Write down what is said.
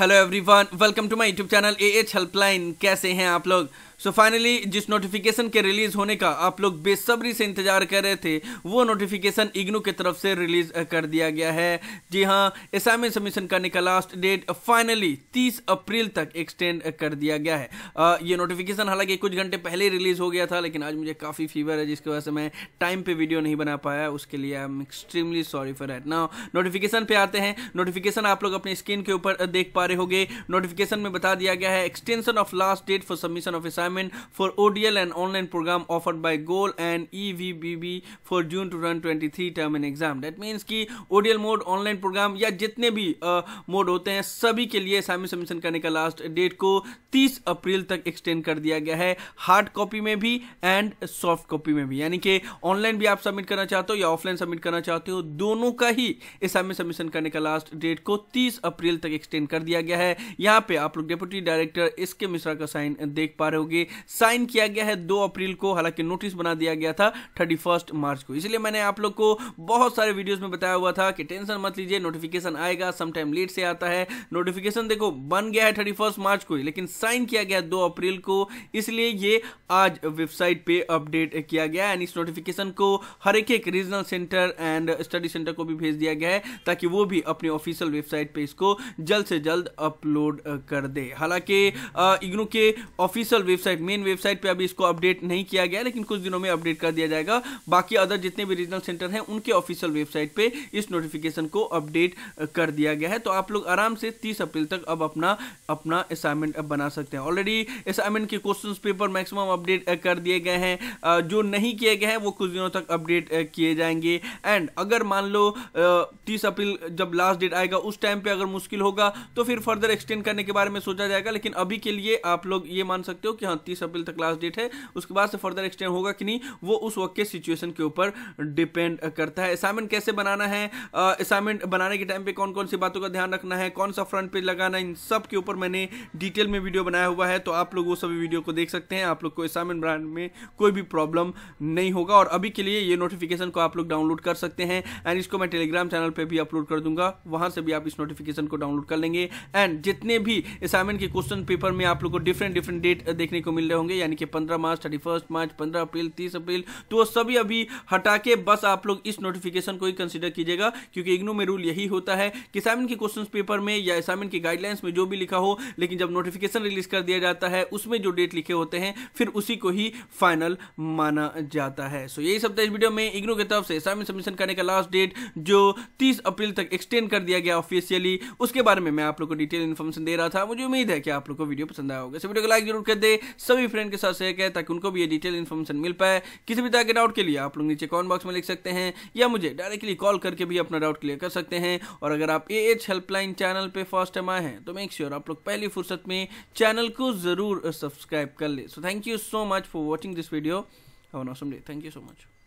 Hello everyone welcome to my YouTube channel A H helpline कैसे हैं आप लोग सो so फाइनली जिस नोटिफिकेशन के रिलीज होने का आप लोग बेसब्री से इंतजार कर रहे थे वो नोटिफिकेशन इग्नू की तरफ से रिलीज कर दिया गया है जी हाँ असाइनमेंट सबमिशन करने का लास्ट डेट फाइनली तीस अप्रैल तक एक्सटेंड कर दिया गया है आ, ये नोटिफिकेशन हालांकि कुछ घंटे पहले रिलीज हो गया था लेकिन आज मुझे काफ़ी फीवर है जिसकी वजह से मैं टाइम पे वीडियो नहीं बना पाया उसके लिए I am extremely sorry for at ना नोटिफिकेशन पे आते हैं नोटिफिकेशन आप लोग अपनी स्क्रीन के ऊपर देख पा रहे होगे नोटिफिकेशन में बता दिया गया है extension of last date for submission of assign requirement for ODL and online program offered by Goal and EVBB for June 2023 term and exam. That means कि ODL मोड ऑनलाइन प्रोग्राम या जितने भी mode uh, होते हैं सभी के लिए सामने सबमिशन करने का लास्ट डेट को 30 अप्रैल तक एक्सटेंड कर दिया गया है हार्ड कॉपी में भी एंड सॉफ्ट कॉपी में भी यानी कि ऑनलाइन भी आप सबमिट करना चाहते हो या ऑफलाइन सबमिट करना चाहते हो दोनों का ही इस समय सबमिशन करने का लास्ट डेट को 30 अप्रैल तक एक्सटेंड कर दिया गया है यहाँ पे आप लोग डिप्यूटी डायरेक्टर इसके मिश्रा का साइन देख पा रहे होगे लिए साइन किया गया है दो अप्रैल को हालांकि नोटिस बना दिया गया था थर्टी मार्च को इसलिए मैंने आप लोग को बहुत सारे वीडियोज में बताया हुआ था कि टेंशन मत लीजिए नोटिफिकेशन आएगा समटाइम लेट से आता है नोटिफिकेशन देखो बन गया है थर्टी मार्च को लेकिन साइन किया गया दो अप्रैल को इसलिए ये आज वेबसाइट पे अपडेट किया गया एंड इस नोटिफिकेशन को हर एक एक regional centre and study centre को भी भेज दिया गया है ताकि वो भी अपनी ऑफिशियल वेबसाइट पे इसको जल्द से जल्द अपलोड कर दे हालांकि इग्नू के official website website main website पे अभी इसको अपडेट नहीं किया गया लेकिन कुछ दिनों में अपडेट कर दिया जाएगा बाकी अदर जितने भी रीजनल सेंटर हैं उनके ऑफिशियल वेबसाइट पे इस नोटिफिकेशन को अपडेट कर दिया गया है तो आप लोग आराम से तीस अप्रैल तक अब अपना अपना असाइनमेंट अब बना सकते हैं ऑलरेडी असाइनमेंट के क्वेश्चन पेपर मैक्सिमम अपडेट कर दिए गए हैं जो नहीं किए गए हैं वो कुछ दिनों तक अपडेट किए जाएंगे एंड अगर मान लो तीस अप्रैल जब लास्ट डेट आएगा उस टाइम पर अगर मुश्किल होगा तो फिर फर्दर एक्सटेंड करने के बारे में सोचा जाएगा लेकिन अभी के लिए आप लोग ये मान सकते हो कि हाँ उनतीस अप्रैल तक लास्ट डेट है उसके बाद से फर्दर एक्सटेंड होगा कि नहीं वो उस वक्त के सिचुएशन के ऊपर डिपेंड करता है असाइनमेंट कैसे बनाना है असाइनमेंट बनाने के टाइम पे कौन कौन सी बातों का ध्यान रखना है कौन सा फ्रंट पेज लगाना इन सब के ऊपर मैंने डिटेल में वीडियो बनाया हुआ है तो आप लोग वो सभी वीडियो को देख सकते हैं आप लोग को असाइनमेंट बनाने में कोई भी प्रॉब्लम नहीं होगा और अभी के लिए ये नोटिफिकेशन को आप लोग डाउनलोड कर सकते हैं एंड इसको मैं टेलीग्राम चैनल पर भी अपलोड कर दूंगा वहां से भी आप इस नोटिफिकेशन को डाउनलोड कर लेंगे एंड जितने भी असाइनमेंट के क्वेश्चन पेपर में आप लोग को डिफरेंट डिफरेंट डेट देखने देखने को मिल रहे होंगे यानी कि पंद्रह मार्च थर्टी मार्च पंद्रह अप्रैल तीस अप्रैल तो वो सभी अभी हटा के बस आप लोग इस नोटिफिकेशन को ही कंसिडर कीजिएगा क्योंकि इग्नू में रूल यही होता है कि असाइनमेंट के क्वेश्चन पेपर में या असाइनमेंट की गाइडलाइंस में जो भी लिखा हो लेकिन जब नोटिफिकेशन रिलीज कर दिया जाता है उसमें जो डेट लिखे होते हैं फिर उसी को ही फाइनल माना जाता है सो यही सब था इस वीडियो में इग्नू की तरफ से असाइनमेंट सबमिशन करने का लास्ट डेट जो तीस अप्रैल तक एक्सटेंड कर दिया गया ऑफिशियली उसके बारे में मैं आप लोग को डिटेल इन्फॉर्मेशन दे रहा था मुझे उम्मीद है कि आप लोग को वीडियो पसंद आया होगा इस वीडियो को लाइक जरूर कर दे सभी फ्रेंड के साथ शेयर करें ताकि उनको भी ये डिटेल इन्फॉर्मेशन मिल पाए किसी भी तरह के डाउट के लिए आप लोग नीचे कॉमेंट बॉक्स में लिख सकते हैं या मुझे डायरेक्टली कॉल करके भी अपना डाउट क्लियर कर सकते हैं और अगर आप ए एच हेल्पलाइन चैनल पर फर्स्ट टाइम आए हैं तो मेक श्योर आप लोग पहली फुर्सत में चैनल को ज़रूर सब्सक्राइब कर ले so thank you so much for watching this video have an awesome day thank you so much